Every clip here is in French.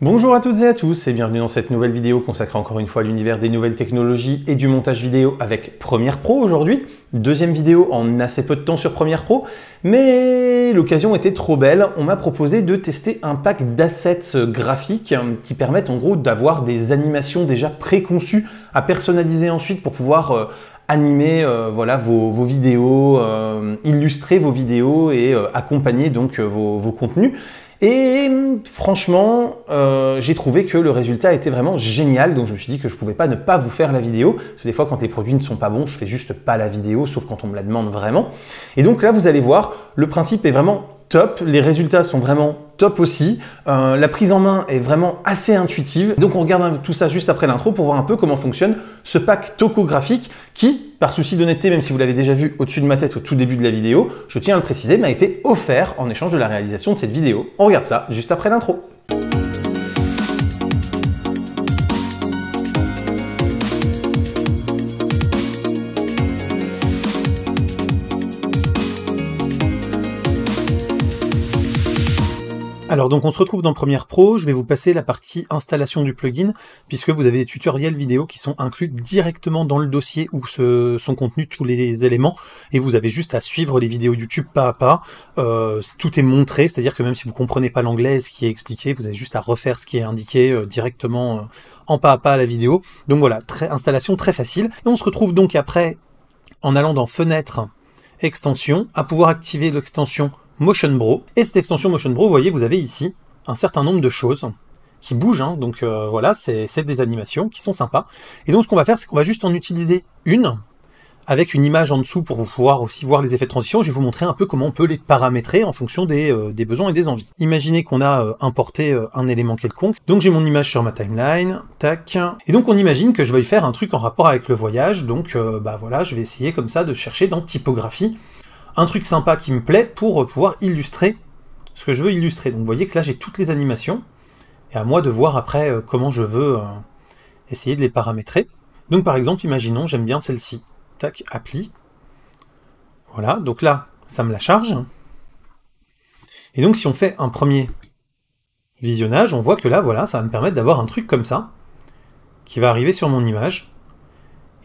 Bonjour à toutes et à tous et bienvenue dans cette nouvelle vidéo consacrée encore une fois à l'univers des nouvelles technologies et du montage vidéo avec Premiere Pro aujourd'hui. Deuxième vidéo en assez peu de temps sur Premiere Pro, mais l'occasion était trop belle. On m'a proposé de tester un pack d'assets graphiques qui permettent en gros d'avoir des animations déjà préconçues à personnaliser ensuite pour pouvoir euh, animer euh, voilà, vos, vidéos, euh, illustrer vos vidéos et accompagner donc vos, vos, contenus. Et franchement, euh, j'ai trouvé que le résultat était vraiment génial, donc je me suis dit que je ne pouvais pas ne pas vous faire la vidéo. Parce que des fois, quand les produits ne sont pas bons, je fais juste pas la vidéo, sauf quand on me la demande vraiment. Et donc là, vous allez voir, le principe est vraiment top, les résultats sont vraiment top aussi, euh, la prise en main est vraiment assez intuitive. Donc on regarde tout ça juste après l'intro pour voir un peu comment fonctionne ce pack tocographique qui, par souci d'honnêteté, même si vous l'avez déjà vu au-dessus de ma tête au tout début de la vidéo, je tiens à le préciser, m'a été offert en échange de la réalisation de cette vidéo. On regarde ça juste après l'intro. Alors donc on se retrouve dans Premiere Pro, je vais vous passer la partie installation du plugin puisque vous avez des tutoriels vidéo qui sont inclus directement dans le dossier où se sont contenus tous les éléments et vous avez juste à suivre les vidéos YouTube pas à pas, euh, tout est montré, c'est-à-dire que même si vous comprenez pas l'anglais, ce qui est expliqué, vous avez juste à refaire ce qui est indiqué euh, directement euh, en pas à pas à la vidéo. Donc voilà, installation très facile et on se retrouve donc après en allant dans fenêtre extension à pouvoir activer l'extension Motion Bro Et cette extension Motion Bro, vous voyez, vous avez ici un certain nombre de choses qui bougent. Hein. donc euh, voilà, c'est des animations qui sont sympas. Et donc ce qu'on va faire, c'est qu'on va juste en utiliser une avec une image en dessous pour vous pouvoir aussi voir les effets de transition. Je vais vous montrer un peu comment on peut les paramétrer en fonction des, euh, besoins et des envies. Imaginez qu'on a euh, importé un élément quelconque. Donc j'ai mon image sur ma timeline, tac. Et donc on imagine que je vais faire un truc en rapport avec le voyage. Donc bah voilà, je vais essayer comme ça de chercher dans typographie un truc sympa qui me plaît pour pouvoir illustrer ce que je veux illustrer. Donc vous voyez que là j'ai toutes les animations, et à moi de voir après euh, comment je veux euh, essayer de les paramétrer. Donc par exemple, imaginons, j'aime bien celle-ci. Tac, appli. Voilà, donc là, ça me la charge. Et donc si on fait un premier visionnage, on voit que là, voilà, ça va me permettre d'avoir un truc comme ça, qui va arriver sur mon image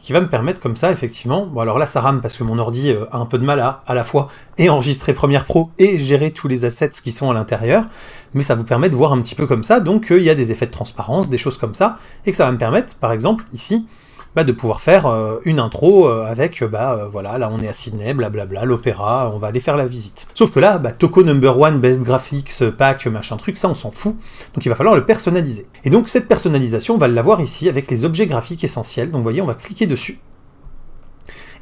qui va me permettre comme ça, effectivement, bon alors là ça rame parce que mon ordi euh, a un peu de mal à à la fois et enregistrer Premiere Pro et gérer tous les assets qui sont à l'intérieur, mais ça vous permet de voir un petit peu comme ça, donc euh, il y a des effets de transparence, des choses comme ça, et que ça va me permettre, par exemple, ici, bah, de pouvoir faire euh, une intro euh, avec, euh, bah voilà, là on est à Sydney, blablabla, l'opéra, on va aller faire la visite. Sauf que là, bah, Toko Number One, Best Graphics, Pack, machin truc, ça on s'en fout, donc il va falloir le personnaliser. Et donc cette personnalisation, on va l'avoir ici avec les objets graphiques essentiels, donc vous voyez, on va cliquer dessus,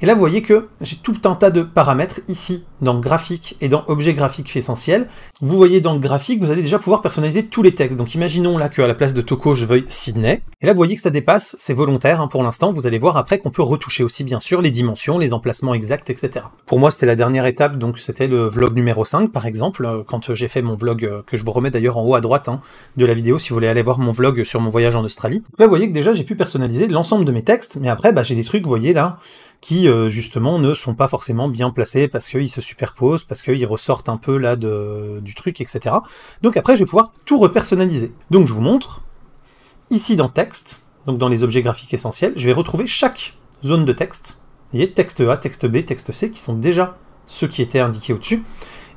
et là, vous voyez que j'ai tout un tas de paramètres ici, dans graphique et dans objet graphique essentiel. Vous voyez dans le graphique, vous allez déjà pouvoir personnaliser tous les textes. Donc imaginons là qu'à la place de Toko, je veuille Sydney. Et là, vous voyez que ça dépasse, c'est volontaire hein, pour l'instant. Vous allez voir après qu'on peut retoucher aussi, bien sûr, les dimensions, les emplacements exacts, etc. Pour moi, c'était la dernière étape, donc c'était le vlog numéro 5, par exemple, euh, quand j'ai fait mon vlog, euh, que je vous remets d'ailleurs en haut à droite hein, de la vidéo, si vous voulez aller voir mon vlog sur mon voyage en Australie. Là, vous voyez que déjà, j'ai pu personnaliser l'ensemble de mes textes, mais après, bah, j'ai des trucs, vous voyez là, qui euh, justement ne sont pas forcément bien placés parce qu'ils se superposent, parce qu'ils ressortent un peu là de, du truc, etc. Donc après, je vais pouvoir tout repersonnaliser. Donc je vous montre, ici dans texte, donc dans les objets graphiques essentiels, je vais retrouver chaque zone de texte. Vous voyez, texte A, texte B, texte C, qui sont déjà ceux qui étaient indiqués au-dessus.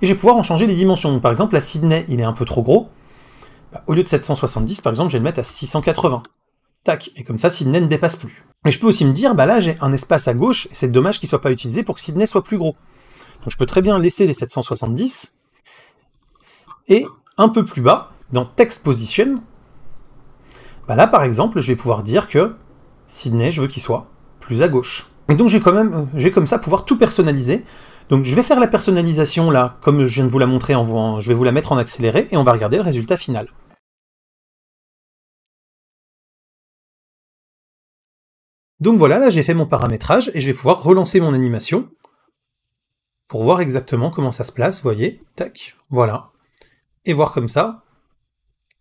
Et je vais pouvoir en changer les dimensions. par exemple, la Sydney, il est un peu trop gros. Bah, au lieu de 770, par exemple, je vais le mettre à 680 tac, et comme ça Sydney ne dépasse plus. Et je peux aussi me dire, bah là j'ai un espace à gauche, et c'est dommage qu'il soit pas utilisé pour que Sydney soit plus gros. Donc je peux très bien laisser les 770, et un peu plus bas, dans Text Position, bah là par exemple, je vais pouvoir dire que Sydney, je veux qu'il soit plus à gauche. Et donc je vais quand même, euh, je comme ça pouvoir tout personnaliser. Donc je vais faire la personnalisation là, comme je viens de vous la montrer, en, je vais vous la mettre en accéléré, et on va regarder le résultat final. Donc voilà, là j'ai fait mon paramétrage et je vais pouvoir relancer mon animation pour voir exactement comment ça se place, vous voyez, tac, voilà. Et voir comme ça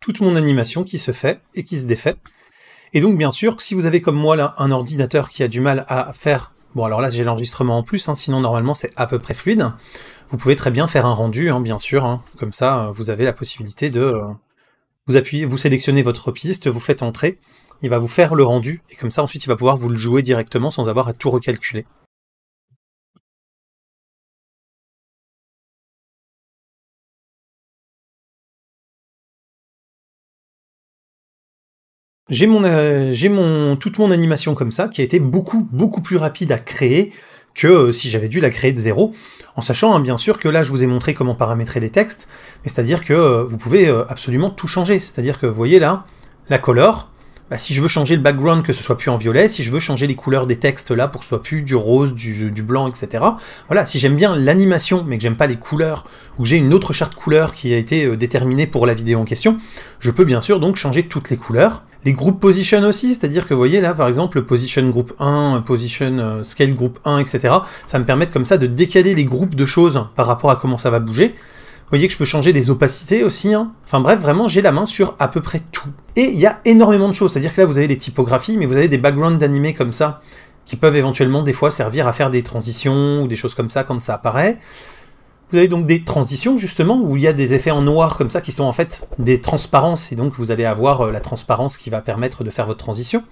toute mon animation qui se fait et qui se défait. Et donc bien sûr, si vous avez comme moi là un ordinateur qui a du mal à faire Bon, alors là, j'ai l'enregistrement en plus, hein, sinon normalement c'est à peu près fluide. Vous pouvez très bien faire un rendu, hein, bien sûr. Hein. comme ça, vous avez la possibilité de... Euh, vous appuyez, vous sélectionnez votre piste, vous faites entrer, il va vous faire le rendu, et comme ça ensuite il va pouvoir vous le jouer directement sans avoir à tout recalculer. J'ai mon, euh, mon, toute mon animation comme ça, qui a été beaucoup, beaucoup plus rapide à créer que euh, si j'avais dû la créer de zéro, en sachant hein, bien sûr que là je vous ai montré comment paramétrer les textes, mais c'est-à-dire que euh, vous pouvez absolument tout changer, c'est-à-dire que vous voyez là, la couleur, bah, si je veux changer le background, que ce soit plus en violet, si je veux changer les couleurs des textes là pour que ce soit plus du rose, du, blanc, etc. Voilà, si j'aime bien l'animation, mais que j'aime pas les couleurs, ou que j'ai une autre charte couleur qui a été euh, déterminée pour la vidéo en question, je peux bien sûr donc changer toutes les couleurs. Les group position aussi, c'est-à-dire que vous voyez là par exemple position group 1, position euh, scale group 1, etc. Ça me permet comme ça de décaler les groupes de choses par rapport à comment ça va bouger. Vous voyez que je peux changer des opacités aussi. Hein. Enfin bref, vraiment, j'ai la main sur à peu près tout. Et il y a énormément de choses. C'est-à-dire que là, vous avez des typographies, mais vous avez des backgrounds d'animés comme ça, qui peuvent éventuellement, des fois, servir à faire des transitions ou des choses comme ça quand ça apparaît. Vous avez donc des transitions, justement, où il y a des effets en noir comme ça, qui sont en fait des transparences. Et donc, vous allez avoir euh, la transparence qui va permettre de faire votre transition.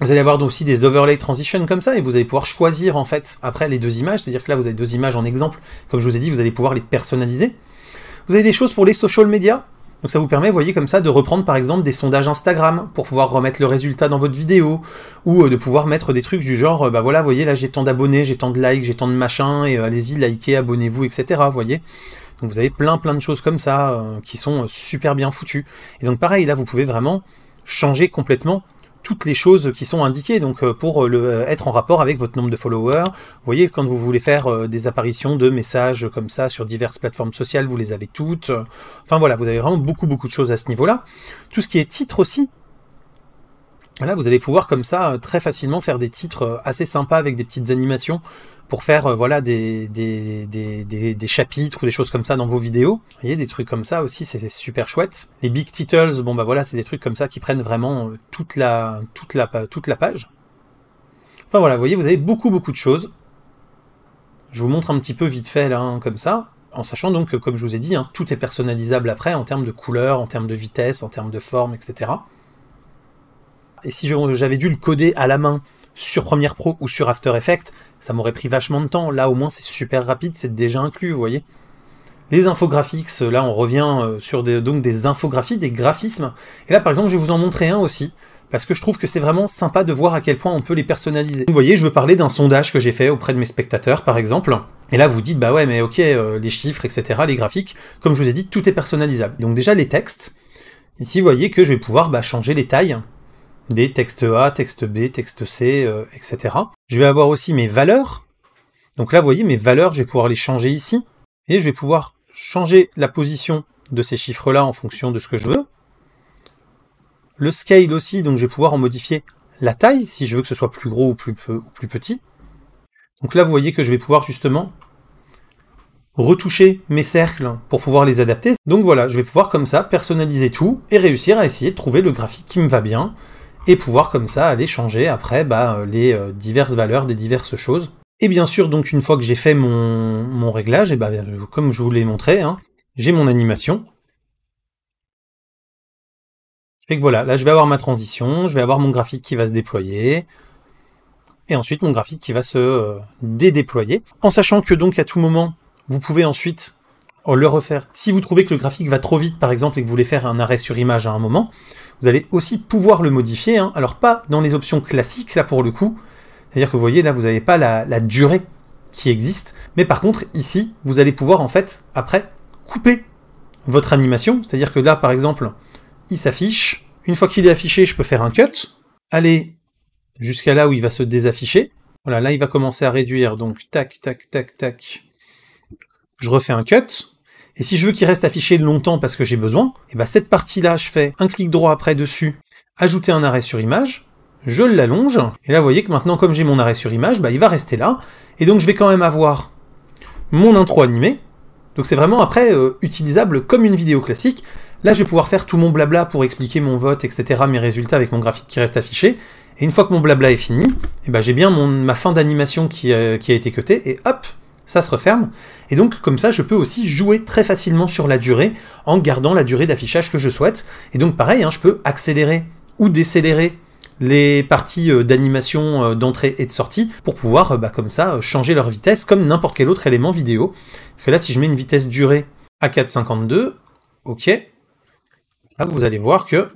Vous allez avoir aussi des overlay Transitions comme ça, et vous allez pouvoir choisir en fait après les deux images, c'est-à-dire que là vous avez deux images en exemple, comme je vous ai dit, vous allez pouvoir les personnaliser. Vous avez des choses pour les social media, donc ça vous permet, vous voyez comme ça, de reprendre par exemple des sondages Instagram pour pouvoir remettre le résultat dans votre vidéo, ou euh, de pouvoir mettre des trucs du genre, euh, bah voilà, vous voyez, là j'ai tant d'abonnés, j'ai tant de likes, j'ai tant de machins, et euh, allez-y, likez, abonnez-vous, etc. Vous voyez Donc vous avez plein plein de choses comme ça, qui sont super bien foutues. Et donc pareil, là vous pouvez vraiment changer complètement toutes les choses qui sont indiquées, donc euh, pour euh, le, euh, être en rapport avec votre nombre de followers. voyez, quand vous voulez faire des apparitions de messages comme ça sur diverses plateformes sociales, vous les avez toutes. Enfin voilà, vous avez vraiment beaucoup beaucoup de choses à ce niveau-là. Tout ce qui est titre aussi, voilà vous allez pouvoir comme ça euh, très facilement faire des titres euh, assez sympas avec des petites animations pour faire euh, voilà des, des, chapitres ou des choses comme ça dans vos vidéos. Vous voyez, des trucs comme ça aussi, c'est super chouette. Les big titles, bon bah voilà, c'est des trucs comme ça qui prennent vraiment toute la, toute la, toute la page. Enfin voilà, vous voyez, vous avez beaucoup beaucoup de choses. Je vous montre un petit peu vite fait là, hein, comme ça en sachant donc que, comme je vous ai dit, hein, tout est personnalisable après en termes de couleur, en termes de vitesse, en termes de forme, etc. Et si j'avais dû le coder à la main sur Premiere Pro ou sur After Effects, ça m'aurait pris vachement de temps. Là, au moins, c'est super rapide, c'est déjà inclus, vous voyez. Les infographiques, euh, là, on revient euh, sur des, donc des infographies, des graphismes. Et là, par exemple, je vais vous en montrer un aussi, parce que je trouve que c'est vraiment sympa de voir à quel point on peut les personnaliser. Vous voyez, je veux parler d'un sondage que j'ai fait auprès de mes spectateurs, par exemple. Et là, vous dites, bah ouais, mais ok, euh, les chiffres, etc., les graphiques, comme je vous ai dit, tout est personnalisable. Donc déjà, les textes. Ici, vous voyez que je vais pouvoir bah, changer les tailles des textes A, texte B, texte C, euh, etc. Je vais avoir aussi mes valeurs. Donc là, vous voyez, mes valeurs, je vais pouvoir les changer ici. Et je vais pouvoir changer la position de ces chiffres-là en fonction de ce que je veux. Le scale aussi, donc je vais pouvoir en modifier la taille, si je veux que ce soit plus gros ou plus, ou plus petit. Donc là, vous voyez que je vais pouvoir justement retoucher mes cercles pour pouvoir les adapter. Donc voilà, je vais pouvoir comme ça personnaliser tout et réussir à essayer de trouver le graphique qui me va bien, et pouvoir comme ça aller changer après bah, euh, les euh, diverses valeurs des diverses choses. Et bien sûr, donc une fois que j'ai fait mon, mon réglage, et bah, euh, comme je vous l'ai montré, hein, j'ai mon animation. Et que voilà, là je vais avoir ma transition, je vais avoir mon graphique qui va se déployer, et ensuite mon graphique qui va se dédéployer. En sachant que donc à tout moment, vous pouvez ensuite le refaire. Si vous trouvez que le graphique va trop vite, par exemple, et que vous voulez faire un arrêt sur image à un moment, vous allez aussi pouvoir le modifier. Hein. Alors pas dans les options classiques, là pour le coup. C'est-à-dire que vous voyez, là, vous n'avez pas la, la, durée qui existe. Mais par contre, ici, vous allez pouvoir, en fait, après, couper votre animation. C'est-à-dire que là, par exemple, il s'affiche. Une fois qu'il est affiché, je peux faire un cut. Aller jusqu'à là où il va se désafficher. Voilà, là, il va commencer à réduire. Donc, tac, tac, tac, tac je refais un cut, et si je veux qu'il reste affiché longtemps parce que j'ai besoin, et eh bien cette partie-là, je fais un clic droit après dessus, ajouter un arrêt sur image, je l'allonge, et là vous voyez que maintenant comme j'ai mon arrêt sur image, bah, il va rester là, et donc je vais quand même avoir mon intro animé, donc c'est vraiment après euh, utilisable comme une vidéo classique, là je vais pouvoir faire tout mon blabla pour expliquer mon vote, etc., mes résultats avec mon graphique qui reste affiché, et une fois que mon blabla est fini, et eh ben j'ai bien mon, ma fin d'animation qui, euh, qui a été cutée, et hop, ça se referme. Et donc comme ça, je peux aussi jouer très facilement sur la durée en gardant la durée d'affichage que je souhaite. Et donc pareil, hein, je peux accélérer ou décélérer les parties euh, d'animation euh, d'entrée et de sortie pour pouvoir euh, bah, comme ça changer leur vitesse comme n'importe quel autre élément vidéo. Parce que là, si je mets une vitesse durée à 4,52, ok, là vous allez voir que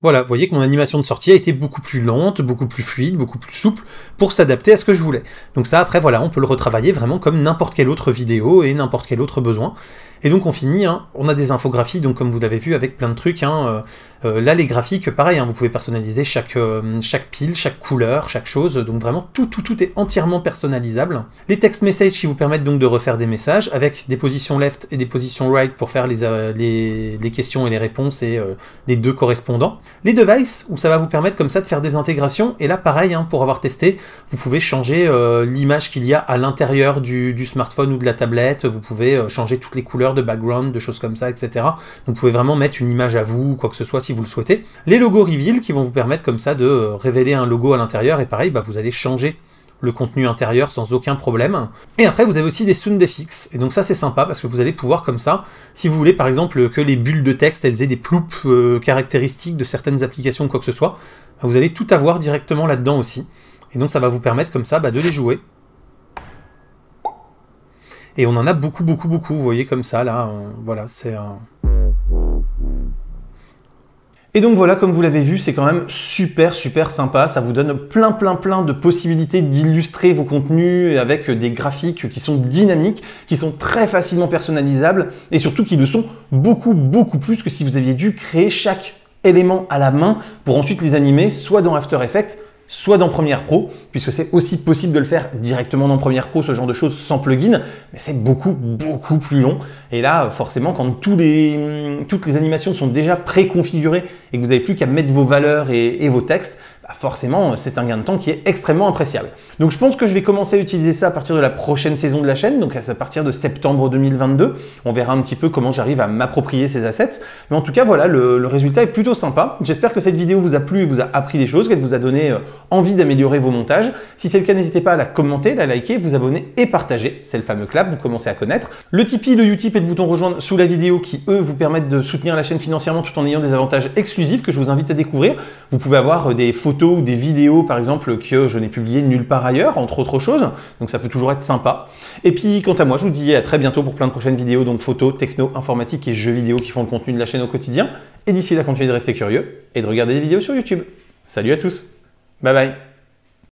Voilà, vous voyez que mon animation de sortie a été beaucoup plus lente, beaucoup plus fluide, beaucoup plus souple pour s'adapter à ce que je voulais. Donc ça après voilà, on peut le retravailler vraiment comme n'importe quelle autre vidéo et n'importe quel autre besoin. Et donc on finit, hein. on a des infographies, donc comme vous l'avez vu, avec plein de trucs. Hein. Euh, euh, là, les graphiques, pareil, hein, vous pouvez personnaliser chaque, euh, chaque pile, chaque couleur, chaque chose. Donc vraiment, tout, tout, tout est entièrement personnalisable. Les text messages qui vous permettent donc de refaire des messages avec des positions left et des positions right pour faire les, les, questions et les réponses et les deux correspondants. Les devices, où ça va vous permettre comme ça de faire des intégrations. Et là, pareil, pour avoir testé, vous pouvez changer l'image qu'il y a à l'intérieur du smartphone ou de la tablette. Vous pouvez changer toutes les couleurs de background, de choses comme ça, etc. vous pouvez vraiment mettre une image à vous, quoi que ce soit si vous le souhaitez. Les logos reveal qui vont vous permettre comme ça de euh, révéler un logo à l'intérieur et pareil, bah, vous allez changer le contenu intérieur sans aucun problème. Et après, vous avez aussi des sound effects. Et donc ça, c'est sympa parce que vous allez pouvoir comme ça, si vous voulez par exemple que les bulles de texte, elles aient des ploupes euh, caractéristiques de certaines applications, quoi que ce soit, bah, vous allez tout avoir directement là-dedans aussi. Et donc ça va vous permettre comme ça bah, de les jouer et on en a beaucoup, beaucoup, beaucoup, vous voyez, comme ça, là. Hein, voilà, c'est un... Et donc voilà, comme vous l'avez vu, c'est quand même super, super sympa. Ça vous donne plein, plein, plein de possibilités d'illustrer vos contenus avec des graphiques qui sont dynamiques, qui sont très facilement personnalisables et surtout qui le sont beaucoup, beaucoup plus que si vous aviez dû créer chaque élément à la main pour ensuite les animer soit dans After Effects, soit dans Premiere Pro, puisque c'est aussi possible de le faire directement dans Premiere Pro, ce genre de choses sans plugin, mais c'est beaucoup, beaucoup plus long. Et là, forcément, quand les, toutes les animations sont déjà préconfigurées et que vous n'avez plus qu'à mettre vos valeurs et vos textes, bah, forcément, c'est un gain de temps qui est extrêmement appréciable. Donc je pense que je vais commencer à utiliser ça à partir de la prochaine saison de la chaîne, donc à partir de septembre 2022. On verra un petit peu comment j'arrive à m'approprier ces assets. Mais en tout cas, voilà, le, résultat est plutôt sympa. J'espère que cette vidéo vous a plu et vous a appris des choses, qu'elle vous a donné euh, envie d'améliorer vos montages. Si c'est le cas, n'hésitez pas à la commenter, la liker, vous abonner et partager. C'est le fameux clap, vous commencez à connaître. Le Tipeee, le Utip et le bouton rejoindre sous la vidéo qui, eux, vous permettent de soutenir la chaîne financièrement tout en ayant des avantages exclusifs que je vous invite à découvrir. Vous pouvez avoir euh, des photos ou des vidéos, par exemple, que je n'ai publiées nulle part ailleurs, entre autres choses. Donc ça peut toujours être sympa. Et puis, quant à moi, je vous dis à très bientôt pour plein de prochaines vidéos, donc photos, techno, informatique et jeux vidéo qui font le contenu de la chaîne au quotidien. Et d'ici là, continuez de rester curieux et de regarder des vidéos sur YouTube. Salut à tous. Bye bye.